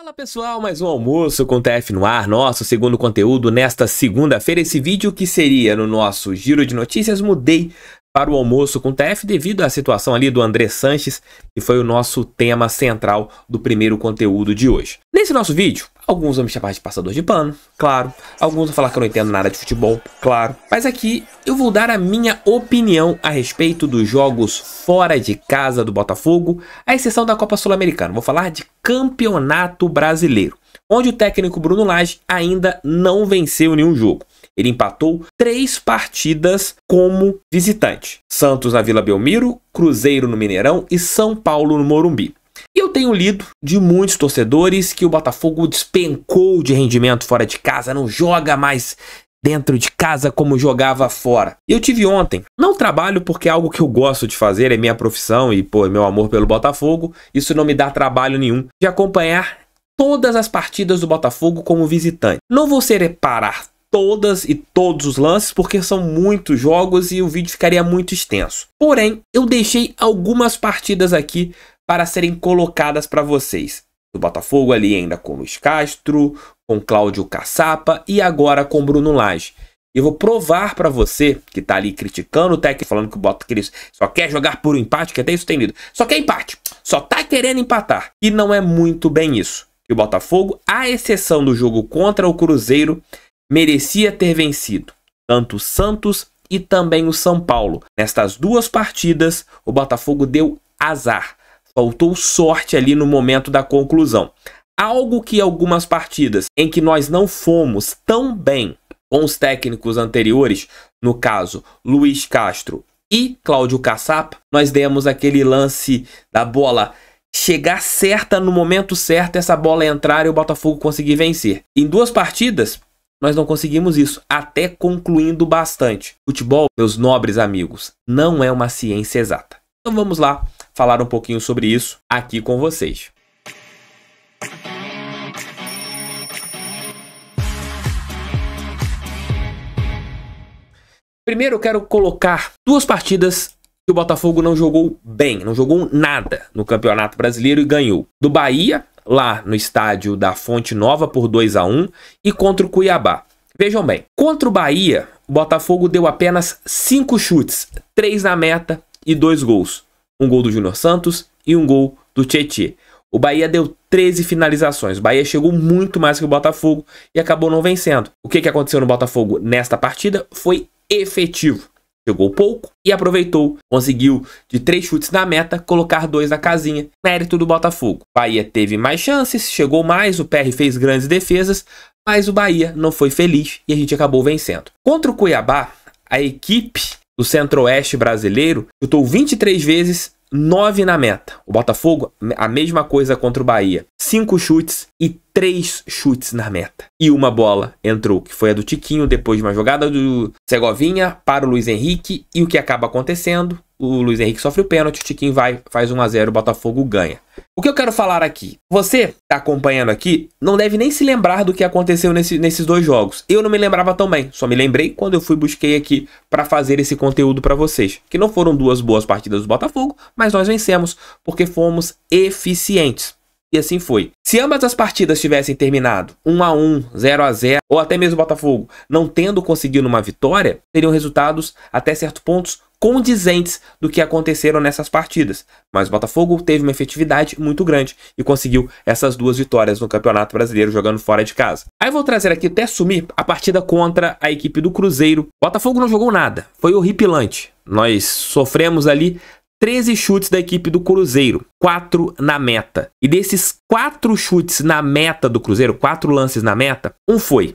Fala pessoal, mais um almoço com TF no ar, nosso segundo conteúdo nesta segunda-feira. Esse vídeo que seria no nosso giro de notícias, mudei para o almoço com TF devido à situação ali do André Sanches, que foi o nosso tema central do primeiro conteúdo de hoje. Nesse nosso vídeo, Alguns vão me chamar de passador de pano, claro. Alguns vão falar que eu não entendo nada de futebol, claro. Mas aqui eu vou dar a minha opinião a respeito dos jogos fora de casa do Botafogo, à exceção da Copa Sul-Americana. Vou falar de Campeonato Brasileiro, onde o técnico Bruno Lage ainda não venceu nenhum jogo. Ele empatou três partidas como visitante: Santos na Vila Belmiro, Cruzeiro no Mineirão e São Paulo no Morumbi. E eu tenho lido de muitos torcedores que o Botafogo despencou de rendimento fora de casa, não joga mais dentro de casa como jogava fora. Eu tive ontem. Não trabalho porque é algo que eu gosto de fazer, é minha profissão e, pô, é meu amor pelo Botafogo. Isso não me dá trabalho nenhum de acompanhar todas as partidas do Botafogo como visitante. Não vou ser reparar todas e todos os lances, porque são muitos jogos e o vídeo ficaria muito extenso. Porém, eu deixei algumas partidas aqui para serem colocadas para vocês. Do Botafogo ali ainda com Luiz Castro, com Cláudio Caçapa e agora com Bruno Lage. Eu vou provar para você que tá ali criticando o técnico, falando que o Bota só quer jogar por um empate, que até isso tem lido. Só quer empate, só tá querendo empatar. E não é muito bem isso. E o Botafogo, à exceção do jogo contra o Cruzeiro, merecia ter vencido tanto o Santos e também o São Paulo. Nestas duas partidas, o Botafogo deu azar. Faltou sorte ali no momento da conclusão. Algo que algumas partidas em que nós não fomos tão bem com os técnicos anteriores, no caso Luiz Castro e Cláudio Cassap, nós demos aquele lance da bola chegar certa no momento certo, essa bola entrar e o Botafogo conseguir vencer. Em duas partidas, nós não conseguimos isso, até concluindo bastante. Futebol, meus nobres amigos, não é uma ciência exata. Então vamos lá falar um pouquinho sobre isso aqui com vocês. Primeiro eu quero colocar duas partidas que o Botafogo não jogou bem, não jogou nada no Campeonato Brasileiro e ganhou. Do Bahia, lá no estádio da Fonte Nova por 2 a 1 e contra o Cuiabá. Vejam bem, contra o Bahia, o Botafogo deu apenas 5 chutes, 3 na meta e 2 gols um gol do Júnior Santos e um gol do Tietê. O Bahia deu 13 finalizações. O Bahia chegou muito mais que o Botafogo e acabou não vencendo. O que, que aconteceu no Botafogo nesta partida foi efetivo. Chegou pouco e aproveitou. Conseguiu, de três chutes na meta, colocar dois na casinha. Mérito do Botafogo. O Bahia teve mais chances, chegou mais, o PR fez grandes defesas, mas o Bahia não foi feliz e a gente acabou vencendo. Contra o Cuiabá, a equipe do centro-oeste brasileiro, chutou 23 vezes, 9 na meta. O Botafogo, a mesma coisa contra o Bahia. 5 chutes e três chutes na meta. E uma bola entrou, que foi a do Tiquinho, depois de uma jogada do Segovinha para o Luiz Henrique. E o que acaba acontecendo? O Luiz Henrique sofre o pênalti, o Tiquinho vai, faz 1 a 0 o Botafogo ganha. O que eu quero falar aqui? Você está acompanhando aqui, não deve nem se lembrar do que aconteceu nesse, nesses dois jogos. Eu não me lembrava também, só me lembrei quando eu fui busquei aqui para fazer esse conteúdo para vocês. Que não foram duas boas partidas do Botafogo, mas nós vencemos porque fomos eficientes. E assim foi. Se ambas as partidas tivessem terminado 1 a 1, 0 a 0 ou até mesmo o Botafogo não tendo conseguido uma vitória, teriam resultados até certo pontos condizentes do que aconteceram nessas partidas. Mas o Botafogo teve uma efetividade muito grande e conseguiu essas duas vitórias no Campeonato Brasileiro jogando fora de casa. Aí vou trazer aqui até sumir a partida contra a equipe do Cruzeiro. O Botafogo não jogou nada, foi horripilante. Nós sofremos ali 13 chutes da equipe do Cruzeiro, 4 na meta. E desses 4 chutes na meta do Cruzeiro, 4 lances na meta, um foi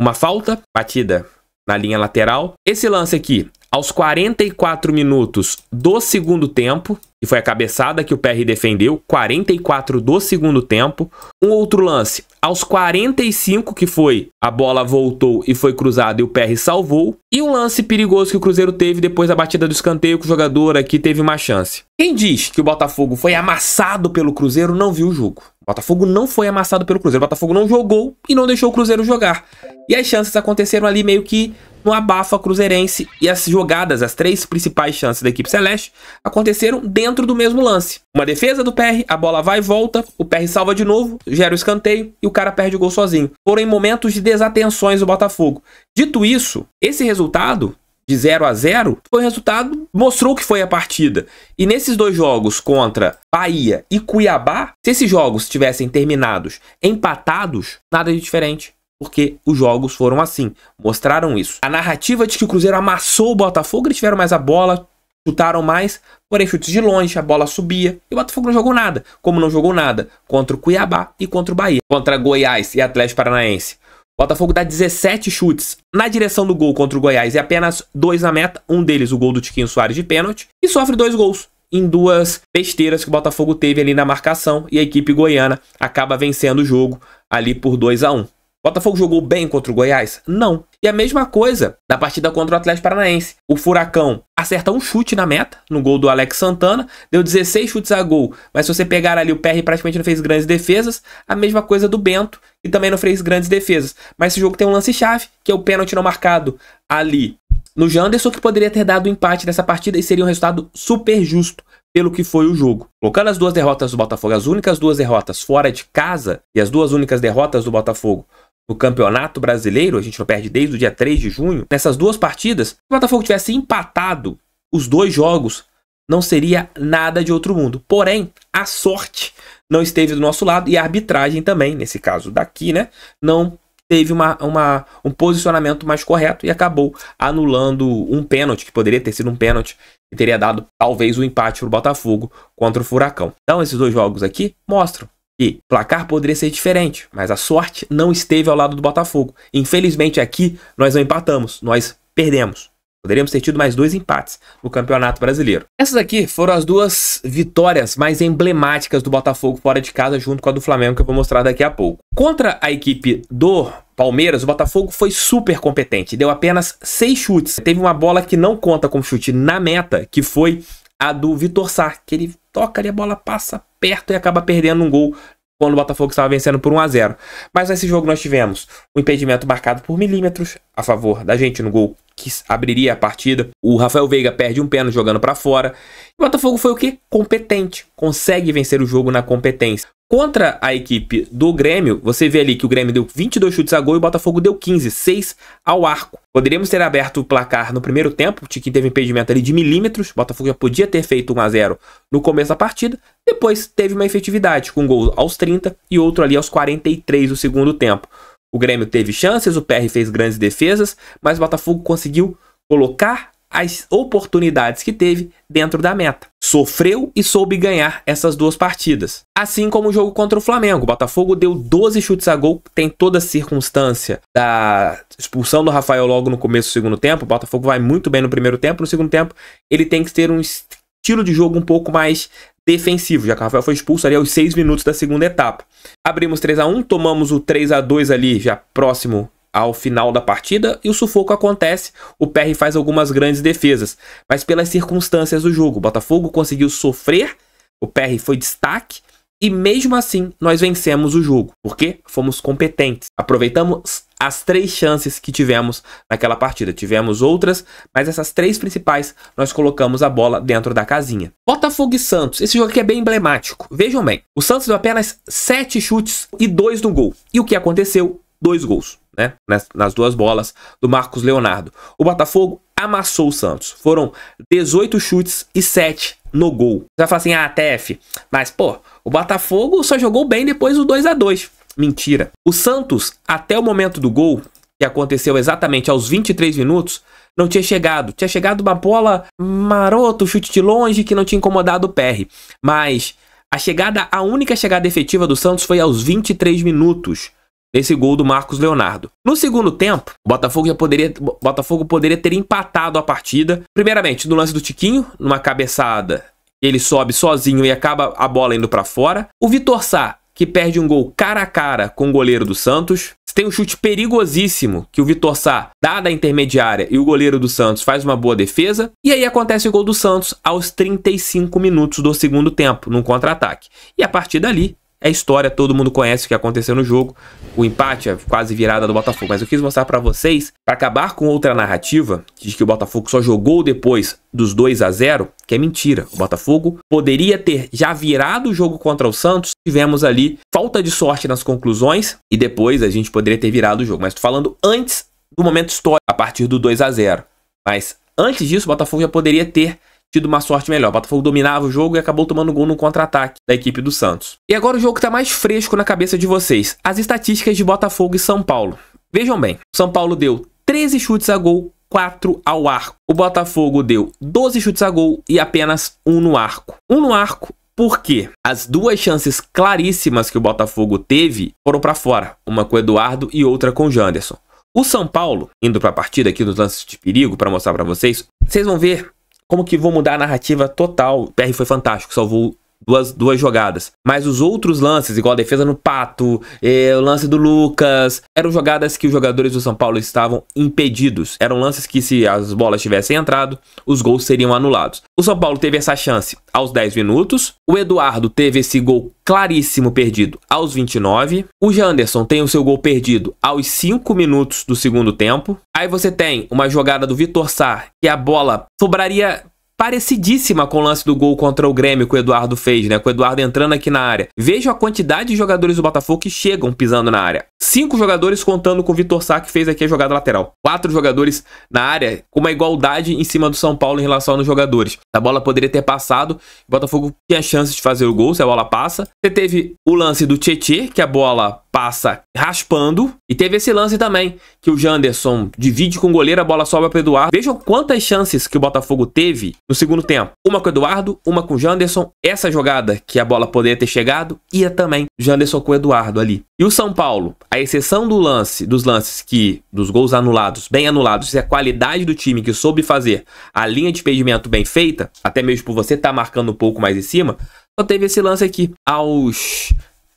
uma falta, batida na linha lateral. Esse lance aqui aos 44 minutos do segundo tempo, e foi a cabeçada que o PR defendeu, 44 do segundo tempo. Um outro lance, aos 45 que foi, a bola voltou e foi cruzada e o PR salvou. E um lance perigoso que o Cruzeiro teve depois da batida do escanteio, que o jogador aqui teve uma chance. Quem diz que o Botafogo foi amassado pelo Cruzeiro não viu o jogo. O Botafogo não foi amassado pelo Cruzeiro, o Botafogo não jogou e não deixou o Cruzeiro jogar. E as chances aconteceram ali meio que no abafa cruzeirense e as jogadas, as três principais chances da equipe celeste, aconteceram dentro do mesmo lance. Uma defesa do PR, a bola vai e volta, o PR salva de novo, gera o escanteio e o cara perde o gol sozinho. Foram momentos de desatenções do Botafogo. Dito isso, esse resultado de 0 a 0 foi o resultado, mostrou que foi a partida. E nesses dois jogos contra Bahia e Cuiabá, se esses jogos tivessem terminados empatados, nada de diferente porque os jogos foram assim, mostraram isso. A narrativa de que o Cruzeiro amassou o Botafogo, eles tiveram mais a bola, chutaram mais, porém chutes de longe, a bola subia e o Botafogo não jogou nada, como não jogou nada contra o Cuiabá e contra o Bahia, contra Goiás e Atlético Paranaense. O Botafogo dá 17 chutes na direção do gol contra o Goiás e apenas dois na meta, um deles o gol do Tiquinho Soares de pênalti, e sofre dois gols em duas besteiras que o Botafogo teve ali na marcação e a equipe goiana acaba vencendo o jogo ali por 2 a 1. Botafogo jogou bem contra o Goiás? Não. E a mesma coisa na partida contra o Atlético Paranaense. O Furacão acerta um chute na meta, no gol do Alex Santana, deu 16 chutes a gol, mas se você pegar ali o PR praticamente não fez grandes defesas, a mesma coisa do Bento, que também não fez grandes defesas. Mas esse jogo tem um lance-chave, que é o pênalti não marcado ali no Janderson, que poderia ter dado o um empate nessa partida e seria um resultado super justo pelo que foi o jogo. Colocando as duas derrotas do Botafogo, as únicas duas derrotas fora de casa e as duas únicas derrotas do Botafogo no Campeonato Brasileiro, a gente não perde desde o dia 3 de junho, nessas duas partidas, se o Botafogo tivesse empatado os dois jogos, não seria nada de outro mundo. Porém, a sorte não esteve do nosso lado e a arbitragem também, nesse caso daqui, né, não teve uma, uma um posicionamento mais correto e acabou anulando um pênalti, que poderia ter sido um pênalti, e teria dado talvez o um empate para o Botafogo contra o Furacão. Então, esses dois jogos aqui mostram e o placar poderia ser diferente, mas a sorte não esteve ao lado do Botafogo. Infelizmente aqui nós não empatamos, nós perdemos. Poderíamos ter tido mais dois empates no Campeonato Brasileiro. Essas aqui foram as duas vitórias mais emblemáticas do Botafogo fora de casa, junto com a do Flamengo, que eu vou mostrar daqui a pouco. Contra a equipe do Palmeiras, o Botafogo foi super competente, deu apenas seis chutes. Teve uma bola que não conta como chute na meta, que foi a do Vitor Sá, que ele toca ali, a bola passa perto e acaba perdendo um gol quando o Botafogo estava vencendo por 1 a 0. Mas nesse jogo nós tivemos um impedimento marcado por milímetros a favor da gente no gol que abriria a partida. O Rafael Veiga perde um pênalti jogando para fora. E o Botafogo foi o que? Competente. Consegue vencer o jogo na competência. Contra a equipe do Grêmio, você vê ali que o Grêmio deu 22 chutes a gol e o Botafogo deu 15, 6 ao arco. Poderíamos ter aberto o placar no primeiro tempo, o Tiquim teve impedimento ali de milímetros, o Botafogo já podia ter feito 1 a 0 no começo da partida, depois teve uma efetividade, com um gol aos 30 e outro ali aos 43 do segundo tempo. O Grêmio teve chances, o PR fez grandes defesas, mas o Botafogo conseguiu colocar as oportunidades que teve dentro da meta. Sofreu e soube ganhar essas duas partidas. Assim como o jogo contra o Flamengo, o Botafogo deu 12 chutes a gol, tem toda a circunstância da expulsão do Rafael logo no começo do segundo tempo. O Botafogo vai muito bem no primeiro tempo, no segundo tempo ele tem que ter um estilo de jogo um pouco mais defensivo, já que o Rafael foi expulso ali aos 6 minutos da segunda etapa. Abrimos 3 a 1 tomamos o 3 a 2 ali já próximo ao final da partida e o sufoco acontece. O PR faz algumas grandes defesas, mas pelas circunstâncias do jogo, o Botafogo conseguiu sofrer, o PR foi destaque e mesmo assim nós vencemos o jogo, porque fomos competentes. Aproveitamos as três chances que tivemos naquela partida. Tivemos outras, mas essas três principais nós colocamos a bola dentro da casinha. Botafogo e Santos. Esse jogo aqui é bem emblemático. Vejam bem, o Santos deu apenas sete chutes e dois no gol. E o que aconteceu? Dois gols, né? Nas, nas duas bolas do Marcos Leonardo. O Botafogo amassou o Santos. Foram 18 chutes e 7 no gol. Você vai falar assim, ah, TF, mas pô, o Botafogo só jogou bem depois do 2 a 2 Mentira. O Santos, até o momento do gol, que aconteceu exatamente aos 23 minutos, não tinha chegado. Tinha chegado uma bola maroto, chute de longe, que não tinha incomodado o PR. Mas a chegada, a única chegada efetiva do Santos foi aos 23 minutos nesse gol do Marcos Leonardo. No segundo tempo, o Botafogo já poderia, Botafogo poderia ter empatado a partida. Primeiramente, no lance do Tiquinho, numa cabeçada, ele sobe sozinho e acaba a bola indo para fora. O Vitor Sá que perde um gol cara a cara com o goleiro do Santos. Você tem um chute perigosíssimo que o Vitor Sá dá da intermediária e o goleiro do Santos faz uma boa defesa. E aí acontece o gol do Santos aos 35 minutos do segundo tempo, num contra-ataque. E a partir dali, é história, todo mundo conhece o que aconteceu no jogo, o empate, a é quase virada do Botafogo. Mas eu quis mostrar para vocês, para acabar com outra narrativa, de que o Botafogo só jogou depois dos 2 a 0 que é mentira. O Botafogo poderia ter já virado o jogo contra o Santos, tivemos ali falta de sorte nas conclusões e depois a gente poderia ter virado o jogo. Mas tô falando antes do momento histórico, a partir do 2 a 0 Mas antes disso, o Botafogo já poderia ter tido uma sorte melhor. O Botafogo dominava o jogo e acabou tomando gol no contra-ataque da equipe do Santos. E agora o jogo que está mais fresco na cabeça de vocês: as estatísticas de Botafogo e São Paulo. Vejam bem, São Paulo deu 13 chutes a gol, 4 ao arco. O Botafogo deu 12 chutes a gol e apenas 1 no arco. 1 no arco porque as duas chances claríssimas que o Botafogo teve foram para fora, uma com o Eduardo e outra com o Janderson. O São Paulo, indo para a partida aqui nos lances de perigo para mostrar para vocês, vocês vão ver como que vou mudar a narrativa total? O PR foi fantástico, salvou duas, duas jogadas. Mas os outros lances, igual a defesa no Pato, eh, o lance do Lucas, eram jogadas que os jogadores do São Paulo estavam impedidos. Eram lances que, se as bolas tivessem entrado, os gols seriam anulados. O São Paulo teve essa chance aos 10 minutos. O Eduardo teve esse gol claríssimo perdido aos 29. O Janderson tem o seu gol perdido aos 5 minutos do segundo tempo. Aí você tem uma jogada do Vitor Sá, que a bola sobraria parecidíssima com o lance do gol contra o Grêmio que o Eduardo fez, né? Com o Eduardo entrando aqui na área. Vejo a quantidade de jogadores do Botafogo que chegam pisando na área. Cinco jogadores contando com o Vitor Sá que fez aqui a jogada lateral. Quatro jogadores na área com uma igualdade em cima do São Paulo em relação aos jogadores. A bola poderia ter passado, o Botafogo tinha chance de fazer o gol se a bola passa. Você teve o lance do Tietê, que a bola passa raspando. E teve esse lance também, que o Janderson divide com o goleiro, a bola sobra para Eduardo. Vejam quantas chances que o Botafogo teve no segundo tempo. Uma com o Eduardo, uma com o Janderson. Essa jogada que a bola poderia ter chegado, ia também Janderson com o Eduardo ali. E o São Paulo, a exceção do lance, dos lances que, dos gols anulados, bem anulados, é a qualidade do time que soube fazer a linha de impedimento bem feita, até mesmo por você estar tá marcando um pouco mais em cima, só teve esse lance aqui aos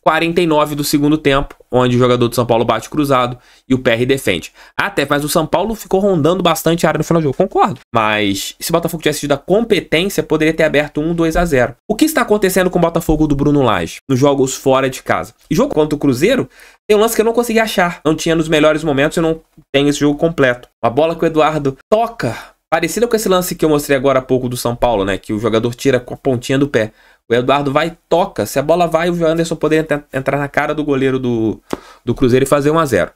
49 do segundo tempo, onde o jogador do São Paulo bate cruzado e o PR defende. Ah, até, mas o São Paulo ficou rondando bastante a área no final do jogo, concordo. Mas se o Botafogo tivesse tido a competência, poderia ter aberto 1 2 a 0. O que está acontecendo com o Botafogo do Bruno Lage nos jogos fora de casa? E jogo contra o Cruzeiro, tem um lance que eu não consegui achar. Não tinha nos melhores momentos, eu não tenho esse jogo completo. Uma bola que o Eduardo toca, parecida com esse lance que eu mostrei agora há pouco do São Paulo, né, que o jogador tira com a pontinha do pé. O Eduardo vai toca. Se a bola vai, o Anderson poderia entrar na cara do goleiro do, do Cruzeiro e fazer 1 a 0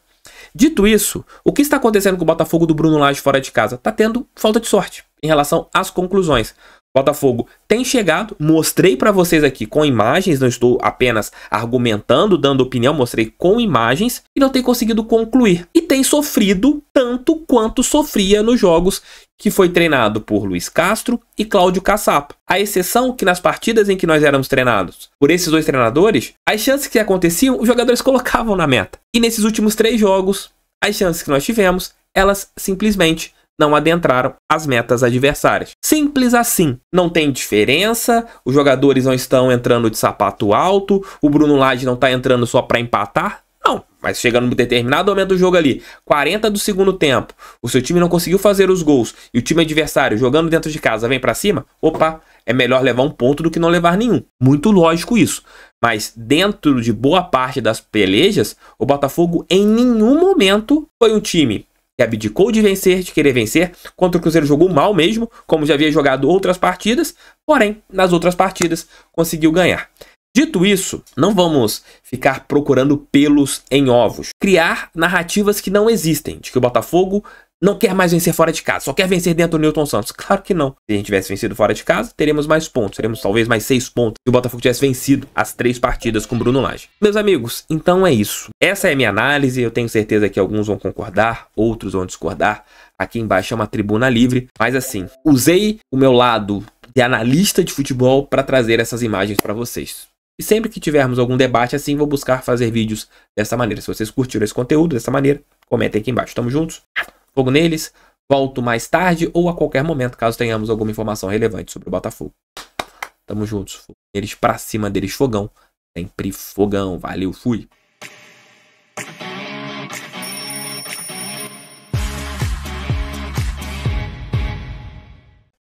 Dito isso, o que está acontecendo com o Botafogo do Bruno Lage fora de casa? Está tendo falta de sorte em relação às conclusões. Botafogo tem chegado, mostrei para vocês aqui com imagens, não estou apenas argumentando, dando opinião, mostrei com imagens e não tem conseguido concluir. E tem sofrido tanto quanto sofria nos jogos que foi treinado por Luiz Castro e Cláudio Caçapa. A exceção que nas partidas em que nós éramos treinados por esses dois treinadores, as chances que aconteciam, os jogadores colocavam na meta. E nesses últimos três jogos, as chances que nós tivemos, elas simplesmente não adentraram as metas adversárias. Simples assim. Não tem diferença, os jogadores não estão entrando de sapato alto, o Bruno Lage não está entrando só para empatar, não, mas chega num determinado momento do jogo ali, 40 do segundo tempo, o seu time não conseguiu fazer os gols e o time adversário jogando dentro de casa vem para cima, opa, é melhor levar um ponto do que não levar nenhum. Muito lógico isso. Mas dentro de boa parte das pelejas, o Botafogo em nenhum momento foi um time que abdicou de vencer, de querer vencer. Contra o Cruzeiro jogou mal mesmo, como já havia jogado outras partidas, porém, nas outras partidas conseguiu ganhar. Dito isso, não vamos ficar procurando pelos em ovos, criar narrativas que não existem, de que o Botafogo não quer mais vencer fora de casa, só quer vencer dentro do Newton Santos. Claro que não. Se a gente tivesse vencido fora de casa, teríamos mais pontos, teríamos talvez mais seis pontos se o Botafogo tivesse vencido as três partidas com Bruno Lage. Meus amigos, então é isso. Essa é a minha análise, eu tenho certeza que alguns vão concordar, outros vão discordar. Aqui embaixo é uma tribuna livre, mas assim, usei o meu lado de analista de futebol para trazer essas imagens para vocês. E sempre que tivermos algum debate assim, vou buscar fazer vídeos dessa maneira. Se vocês curtiram esse conteúdo dessa maneira, comentem aqui embaixo. Tamo juntos. Fogo neles. Volto mais tarde ou a qualquer momento, caso tenhamos alguma informação relevante sobre o Botafogo. Tamo juntos. Fogo neles pra cima deles, fogão. Sempre fogão. Valeu, fui.